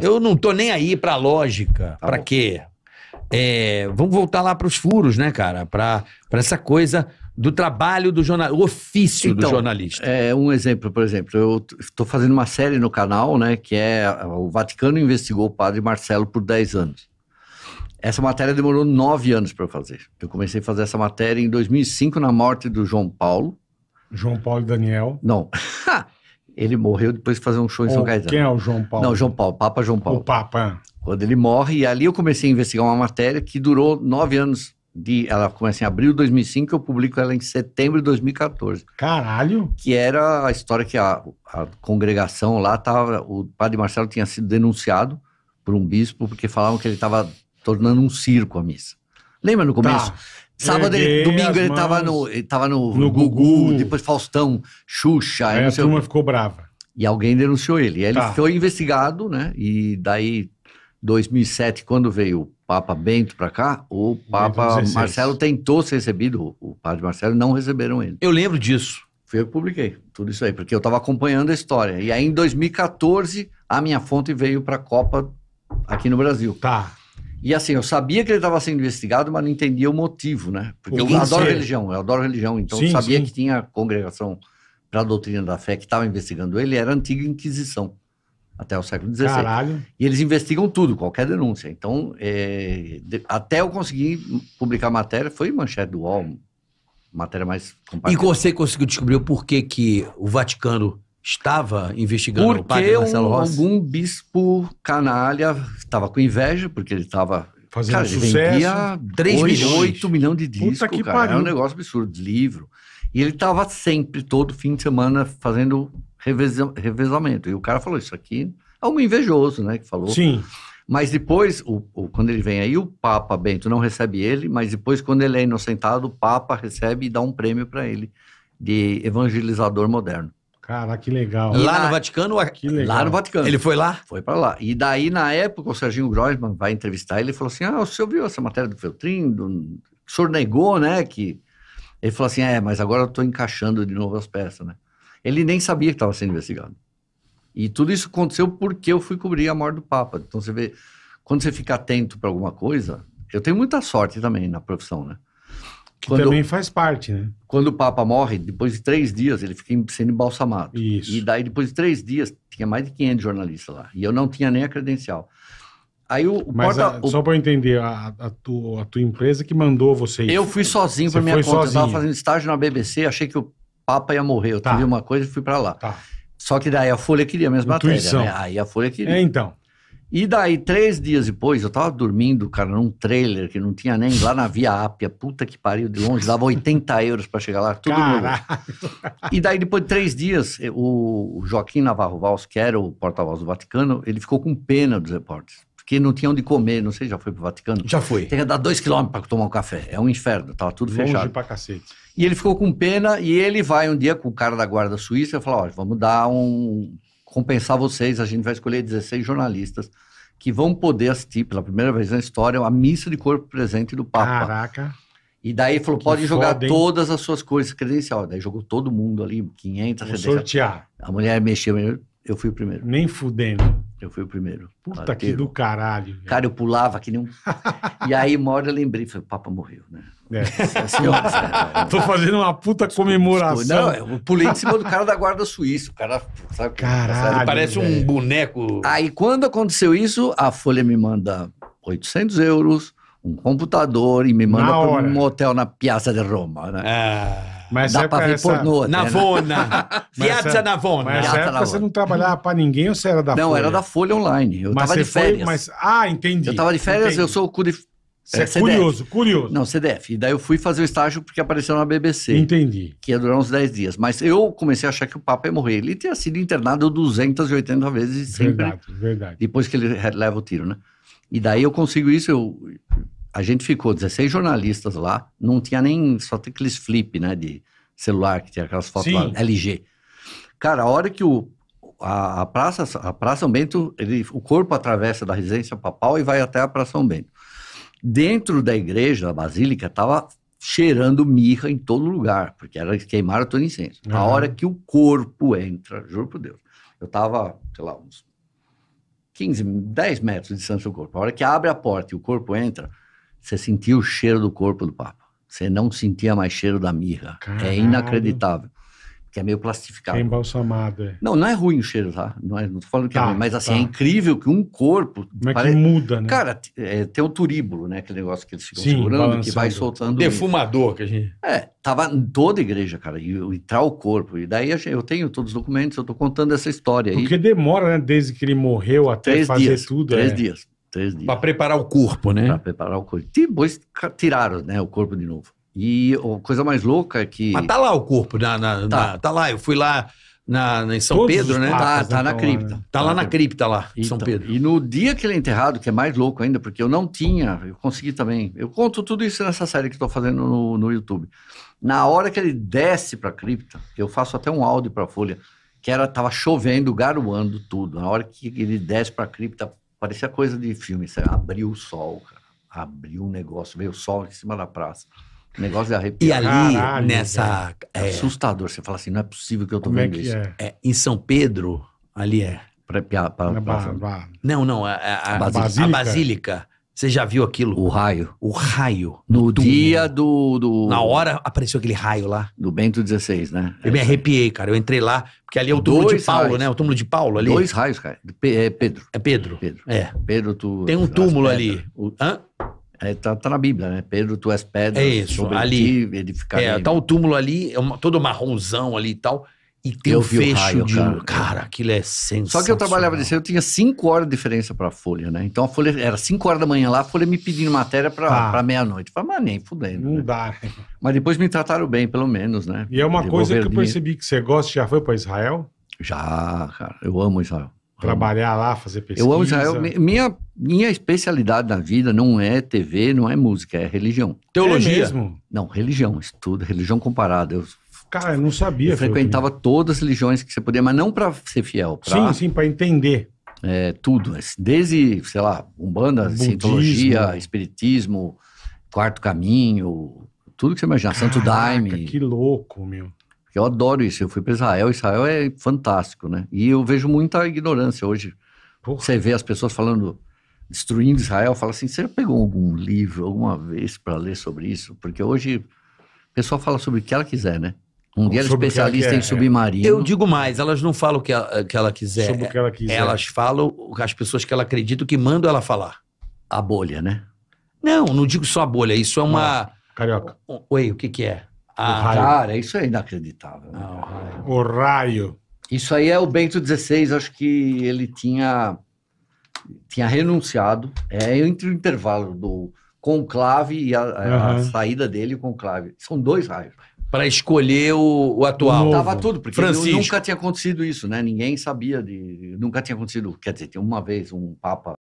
Eu não tô nem aí pra lógica. Tá pra bom. quê? É, vamos voltar lá pros furos, né, cara? Pra, essa coisa do trabalho do jornalista, o ofício então, do jornalista. É um exemplo, por exemplo, eu estou fazendo uma série no canal, né, que é o Vaticano investigou o padre Marcelo por 10 anos. Essa matéria demorou 9 anos para fazer. Eu comecei a fazer essa matéria em 2005 na morte do João Paulo. João Paulo e Daniel. Não. Ele morreu depois de fazer um show em o, São Caetano. Quem é o João Paulo? Não, João Paulo, Papa João Paulo. O Papa. Quando ele morre, e ali eu comecei a investigar uma matéria que durou nove anos. De, ela começa em abril de 2005, eu publico ela em setembro de 2014. Caralho! Que era a história que a, a congregação lá estava. O padre Marcelo tinha sido denunciado por um bispo porque falavam que ele estava tornando um circo a missa. Lembra no tá. começo? Tá. Sábado, ele, domingo ele tava, no, ele tava no, no Gugu, depois Faustão, Xuxa. Aí a turma o... ficou brava. E alguém denunciou ele. E ele tá. foi investigado, né? E daí, 2007, quando veio o Papa Bento para cá, o Papa Marcelo tentou ser recebido, o Padre Marcelo, não receberam ele. Eu lembro disso. Foi eu que publiquei tudo isso aí, porque eu estava acompanhando a história. E aí, em 2014, a minha fonte veio para a Copa aqui no Brasil. Tá. E assim, eu sabia que ele estava sendo investigado, mas não entendia o motivo, né? Porque eu adoro religião, eu adoro religião. Então sim, eu sabia sim. que tinha congregação para a doutrina da fé que estava investigando ele, era a antiga Inquisição, até o século XVI. Caralho. E eles investigam tudo, qualquer denúncia. Então, é, de, até eu conseguir publicar matéria, foi manchete do UOL, matéria mais compartilhada. E você conseguiu descobrir o porquê que o Vaticano estava investigando porque o padre Marcelo Rossi? algum bispo canalha estava com inveja, porque ele estava... Fazendo cara, sucesso. vendia 3 milhões, 8 milhões de discos, que cara. É pariu. Era um negócio absurdo, livro. E ele estava sempre, todo fim de semana, fazendo revezamento. E o cara falou, isso aqui é um invejoso, né, que falou. Sim. Mas depois, o, o, quando ele vem aí, o Papa Bento não recebe ele, mas depois, quando ele é inocentado, o Papa recebe e dá um prêmio para ele de evangelizador moderno. Cara, que legal. Lá na... no Vaticano? Que legal. Lá no Vaticano. Ele foi lá? Foi para lá. E daí, na época, o Serginho Groisman vai entrevistar ele e falou assim: Ah, o senhor viu essa matéria do Feltrin? Do... O senhor negou, né? Que... Ele falou assim: É, mas agora eu tô encaixando de novo as peças, né? Ele nem sabia que estava sendo investigado. E tudo isso aconteceu porque eu fui cobrir a morte do Papa. Então você vê, quando você fica atento para alguma coisa, eu tenho muita sorte também na profissão, né? Que quando, também faz parte, né? Quando o Papa morre, depois de três dias, ele fica sendo embalsamado. Isso. E daí, depois de três dias, tinha mais de 500 jornalistas lá. E eu não tinha nem a credencial. Aí o, o Mas porta, a, ah, só para entender, a, a, tu, a, tua empresa que mandou você Eu fui sozinho para minha conta. Sozinho. Eu fazendo estágio na BBC, achei que o Papa ia morrer. Eu tá. tive uma coisa e fui para lá. Tá. Só que daí a Folha queria a mesma Intuição. matéria, né? Aí a Folha queria. É, então. E daí, três dias depois, eu tava dormindo, cara, num trailer que não tinha nem lá na Via Ápia, puta que pariu de longe, dava 80 euros para chegar lá, tudo no novo. E daí, depois de três dias, eh, o Joaquim Navarro Valls, que era o porta-voz do Vaticano, ele ficou com pena dos repórteres porque não tinha onde comer. Não sei, já foi pro Vaticano? Já foi. Tem que dar dois quilômetros para tomar um café. É um inferno, tava tudo Longe fechado. pra cacete. E ele ficou com pena e ele vai um dia com o cara da guarda suíça e fala, ó, vamos dar um compensar vocês, a gente vai escolher 16 jornalistas que vão poder assistir pela primeira vez na história a missa de corpo presente do Papa. Caraca. E daí falou, que pode jogar todas as suas coisas credencial. Daí jogou todo mundo ali, 500 Vou sortear. A mulher mexeu, eu fui o primeiro. Nem fudendo. Eu fui o primeiro. Puta que do caralho. Velho. Cara, eu pulava que nem um... e aí, uma hora eu lembrei, falei, o Papa morreu, né? É, assim, Tô fazendo uma puta comemoração. Não, eu pulei em cima do cara da guarda suíça. O cara, sabe? Caralho. Ele parece um boneco. Aí, quando aconteceu isso, a Folha me manda 800 euros, um computador e me manda para um hotel na Piazza de Roma, né? Ah. Mas Dá pra ver essa... pornô. Né? Navona. Piazza Navona. Mas nessa época você não trabalhava pra ninguém ou você era da não, Folha? Não, era da Folha Online. Eu mas tava de férias. Foi, mas... Ah, entendi. Eu tava de férias, entendi. eu sou o cu de é, CDF. curioso, curioso. Não, CDF. E daí eu fui fazer o estágio porque apareceu na BBC. Entendi. Que ia durar uns 10 dias. Mas eu comecei a achar que o Papa ia morrer. Ele tinha sido internado 280 vezes sempre. Verdade, verdade. Depois que ele leva o tiro, né? E daí eu consigo isso, eu... A gente ficou 16 jornalistas lá, não tinha nem, só tem aqueles flip, né, de celular, que tinha aquelas fotos Sim. lá, LG. Cara, a hora que o, a, a, praça, a Praça São Bento, ele, o corpo atravessa da residência papal e vai até a Praça São Bento. Dentro da igreja, da basílica, estava cheirando mirra em todo lugar, porque era queimaram todo incenso. Uhum. A hora que o corpo entra, juro por Deus, eu estava, sei lá, uns 15, 10 metros de distância do corpo. A hora que abre a porta e o corpo entra, você sentia o cheiro do corpo do Papa. Você não sentia mais cheiro da mirra. É Caralho. É inacreditável que é meio plastificado. É embalsamado. É. Não, não é ruim o cheiro, tá? Não, é, não tô falando que é tá, é ruim, mas assim, tá. é incrível que um corpo... Como pare... é que muda, né? Cara, é, tem o turíbulo, né? Aquele negócio que eles ficam Sim, segurando, balançando. que vai soltando... Defumador, que a gente... É, tava em toda a igreja, cara, e entrar o corpo. E daí eu tenho todos os documentos, eu tô contando essa história aí. Porque demora, né? Desde que ele morreu até três fazer dias, tudo. Três é. dias, três dias. Pra preparar o corpo, né? Pra preparar o corpo. Depois tiraram, né? O corpo de novo. E a coisa mais louca é que. Mas tá lá o corpo, na, na, tá. Na, tá lá, eu fui lá na, na em São Todos Pedro, né? Tá, tá na então, cripta. Né? Tá lá tá na cripta lá, em São então, Pedro. E no dia que ele é enterrado, que é mais louco ainda, porque eu não tinha, eu consegui também. Eu conto tudo isso nessa série que estou fazendo no, no YouTube. Na hora que ele desce para a cripta, eu faço até um áudio para a Folha, que era tava chovendo, garoando tudo. Na hora que ele desce para a cripta, parecia coisa de filme, sabe? abriu o sol, cara. Abriu o um negócio, veio o sol em cima da praça. Negócio de arrepiar. E ali, Caralho, nessa. É, assustador. Você fala assim: não é possível que eu tô Como é vendo é isso. É? é? em São Pedro, ali é. Pra, pra, pra, pra não, não. A, a, a, basílica. a basílica. Você já viu aquilo? O raio. O raio. No, do dia do, do, Na hora apareceu aquele raio lá. Do Bento XVI, né? Eu me arrepiei, cara. Eu entrei lá, porque ali é o túmulo Dois de Paulo, raios. né? O túmulo de Paulo ali. Dois raios, cara. É Pedro. É Pedro. Pedro. É. Pedro, tu. Tem um túmulo é ali. O... Hã? Está é, tá, tá na Bíblia, né? Pedro, tu és pedra. É isso, ali. Está É, tá o túmulo ali, é todo marronzão ali e tal. E tem o fecho raio, de... Cara. cara, aquilo é sensacional. Só que eu trabalhava assim eu tinha 5 horas de diferença a Folha, né? Então a Folha era 5 horas da manhã lá, a Folha me pedindo matéria para ah. meia-noite. Falei, mas nem fudendo. Não né? dá. Mas depois me trataram bem, pelo menos, né? E é uma coisa que eu percebi que você gosta, já foi para Israel? Já, cara. Eu amo Israel trabalhar lá, fazer pesquisa. Eu amo Israel. Minha, minha especialidade na vida não é TV, não é música, é religião. Teologia? É mesmo? Não, religião, estudo, religião comparada. Eu, Cara, eu não sabia. Eu frequentava filho. todas as religiões que você podia, mas não para ser fiel. Pra, sim, sim, para entender. É, tudo, desde, sei lá, Umbanda, Budismo. Cientologia, Espiritismo, Quarto Caminho, tudo que você imagina, Santo Daime. Que louco, meu. Eu adoro isso. Eu fui para Israel, Israel é fantástico, né? E eu vejo muita ignorância hoje. Porra. Você vê as pessoas falando, destruindo Israel, fala assim: você já pegou algum livro alguma vez para ler sobre isso? Porque hoje a pessoa fala sobre o que ela quiser, né? Um dia é especialista quer, em é. submarino. Eu digo mais, elas não falam o que, ela, que ela quiser. Sobre o que ela quiser. Elas falam as pessoas que ela acredita que mandam ela falar. A bolha, né? Não, não digo só a bolha, isso é uma. Ah, carioca. Oi, o que, que é? Ah, cara, isso é inacreditável. Né? Ah, o, raio. Isso aí é o Bento XVI, acho que ele tinha, tinha renunciado. É entre o intervalo do conclave e a, a saída dele, o conclave. São dois raios. Para escolher o, o atual. Não tava tudo, porque Francisco. nunca tinha acontecido isso, né? Ninguém sabia de. Nunca tinha acontecido. Quer dizer, uma vez um Papa